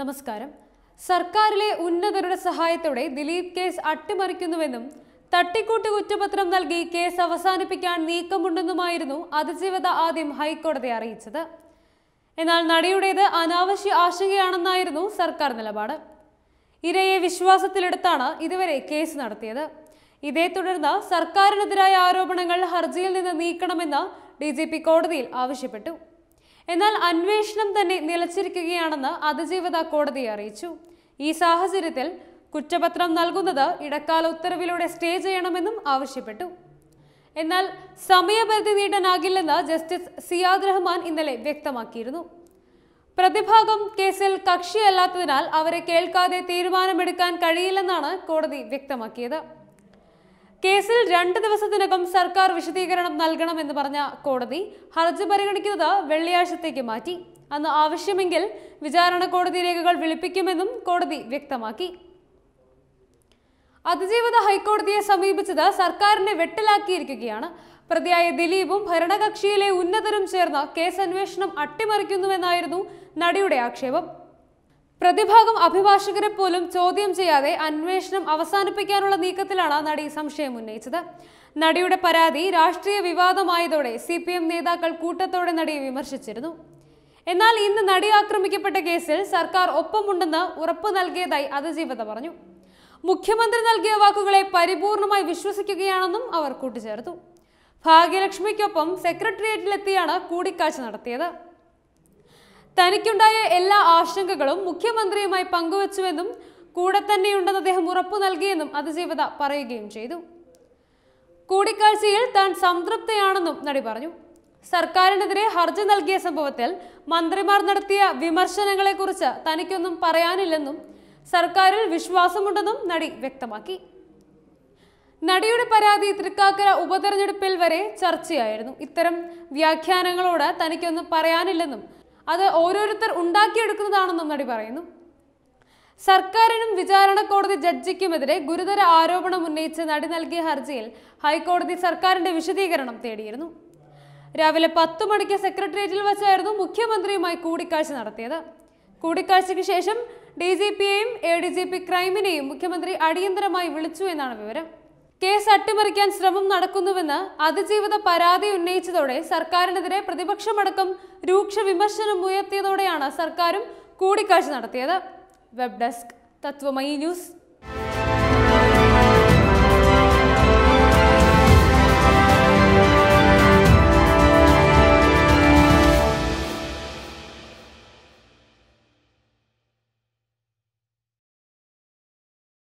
നമസ്കാരം സർക്കാരിലെ ഉന്നതരുടെ സഹായത്തോടെ ദിലീപ് കേസ് അട്ടിമറിക്കുന്നുവെന്നും തട്ടിക്കൂട്ട് കുറ്റപത്രം നൽകി കേസ് അവസാനിപ്പിക്കാൻ നീക്കമുണ്ടെന്നുമായിരുന്നു അതിജീവത ആദ്യം ഹൈക്കോടതി അറിയിച്ചത് എന്നാൽ നടിയുടേത് അനാവശ്യ ആശങ്കയാണെന്നായിരുന്നു സർക്കാർ നിലപാട് ഇരയെ വിശ്വാസത്തിലെടുത്താണ് ഇതുവരെ കേസ് നടത്തിയത് ഇതേ തുടർന്ന് സർക്കാരിനെതിരായ ആരോപണങ്ങൾ ഹർജിയിൽ നിന്ന് നീക്കണമെന്ന് ഡി കോടതിയിൽ ആവശ്യപ്പെട്ടു എന്നാൽ അന്വേഷണം തന്നെ നിലച്ചിരിക്കുകയാണെന്ന് അതിജീവിത കോടതി അറിയിച്ചു ഈ സാഹചര്യത്തിൽ കുറ്റപത്രം നൽകുന്നത് ഇടക്കാല ഉത്തരവിലൂടെ സ്റ്റേ ചെയ്യണമെന്നും ആവശ്യപ്പെട്ടു എന്നാൽ സമയപരിധി നീട്ടാനാകില്ലെന്ന് ജസ്റ്റിസ് സിയാദ് റഹ്മാൻ ഇന്നലെ വ്യക്തമാക്കിയിരുന്നു പ്രതിഭാഗം കേസിൽ കക്ഷിയല്ലാത്തതിനാൽ അവരെ കേൾക്കാതെ തീരുമാനമെടുക്കാൻ കഴിയില്ലെന്നാണ് കോടതി വ്യക്തമാക്കിയത് കേസിൽ രണ്ട് ദിവസത്തിനകം സർക്കാർ വിശദീകരണം നൽകണമെന്ന് പറഞ്ഞ കോടതി ഹർജി പരിഗണിക്കുന്നത് വെള്ളിയാഴ്ചത്തേക്ക് മാറ്റി അന്ന് ആവശ്യമെങ്കിൽ വിചാരണ കോടതി രേഖകൾ വിളിപ്പിക്കുമെന്നും കോടതി വ്യക്തമാക്കി അതിജീവിത ഹൈക്കോടതിയെ സമീപിച്ചത് സർക്കാരിനെ വെട്ടിലാക്കിയിരിക്കുകയാണ് പ്രതിയായ ദിലീപും ഭരണകക്ഷിയിലെ ഉന്നതരും ചേർന്ന് കേസ് അന്വേഷണം അട്ടിമറിക്കുന്നുവെന്നായിരുന്നു നടിയുടെ ആക്ഷേപം പ്രതിഭാഗം അഭിഭാഷകരെ പോലും ചോദ്യം ചെയ്യാതെ അന്വേഷണം അവസാനിപ്പിക്കാനുള്ള നീക്കത്തിലാണ് നടി സംശയം ഉന്നയിച്ചത് നടിയുടെ പരാതി രാഷ്ട്രീയ വിവാദമായതോടെ സി പി എം നേതാക്കൾ കൂട്ടത്തോടെ നടിയെ വിമർശിച്ചിരുന്നു എന്നാൽ ഇന്ന് നടി ആക്രമിക്കപ്പെട്ട കേസിൽ സർക്കാർ ഒപ്പമുണ്ടെന്ന് ഉറപ്പ് നൽകിയതായി അതിജീവത പറഞ്ഞു മുഖ്യമന്ത്രി നൽകിയ വാക്കുകളെ പരിപൂർണമായി വിശ്വസിക്കുകയാണെന്നും അവർ കൂട്ടിച്ചേർത്തു ഭാഗ്യലക്ഷ്മിക്കൊപ്പം സെക്രട്ടേറിയറ്റിലെത്തിയാണ് കൂടിക്കാഴ്ച നടത്തിയത് തനിക്കുണ്ടായ എല്ലാ ആശങ്കകളും മുഖ്യമന്ത്രിയുമായി പങ്കുവച്ചുവെന്നും കൂടെ തന്നെയുണ്ടെന്ന് അദ്ദേഹം ഉറപ്പു നൽകിയെന്നും അതിജീവത പറയുകയും ചെയ്തു കൂടിക്കാഴ്ചയിൽ താൻ സംതൃപ്തയാണെന്നും നടി പറഞ്ഞു സർക്കാരിനെതിരെ ഹർജി നൽകിയ സംഭവത്തിൽ മന്ത്രിമാർ നടത്തിയ വിമർശനങ്ങളെക്കുറിച്ച് തനിക്കൊന്നും പറയാനില്ലെന്നും സർക്കാരിൽ വിശ്വാസമുണ്ടെന്നും നടി വ്യക്തമാക്കി നടിയുടെ പരാതി തൃക്കാക്കര ഉപതെരഞ്ഞെടുപ്പിൽ വരെ ചർച്ചയായിരുന്നു ഇത്തരം വ്യാഖ്യാനങ്ങളോട് തനിക്കൊന്നും പറയാനില്ലെന്നും അത് ഓരോരുത്തർ ഉണ്ടാക്കിയെടുക്കുന്നതാണെന്നും നടി പറയുന്നു സർക്കാരിനും വിചാരണ കോടതി ജഡ്ജിക്കുമെതിരെ ഗുരുതര ആരോപണം ഉന്നയിച്ച് നടി നൽകിയ ഹർജിയിൽ ഹൈക്കോടതി സർക്കാരിന്റെ വിശദീകരണം തേടിയിരുന്നു രാവിലെ പത്തു മണിക്ക് സെക്രട്ടേറിയറ്റിൽ വെച്ചായിരുന്നു മുഖ്യമന്ത്രിയുമായി കൂടിക്കാഴ്ച നടത്തിയത് കൂടിക്കാഴ്ചയ്ക്ക് ശേഷം ഡി ജി പിയെയും എ ഡി ജി പി ക്രൈമിനെയും മുഖ്യമന്ത്രി അടിയന്തരമായി വിളിച്ചു എന്നാണ് വിവരം കേസ് അട്ടിമറിക്കാൻ ശ്രമം നടക്കുന്നുവെന്ന് അതിജീവിത പരാതി ഉന്നയിച്ചതോടെ സർക്കാരിനെതിരെ പ്രതിപക്ഷമടക്കം രൂക്ഷ വിമർശനം ഉയർത്തിയതോടെയാണ് സർക്കാരും കൂടിക്കാഴ്ച നടത്തിയത് വെബ് ഡെസ്ക് തത്വമയി ന്യൂസ്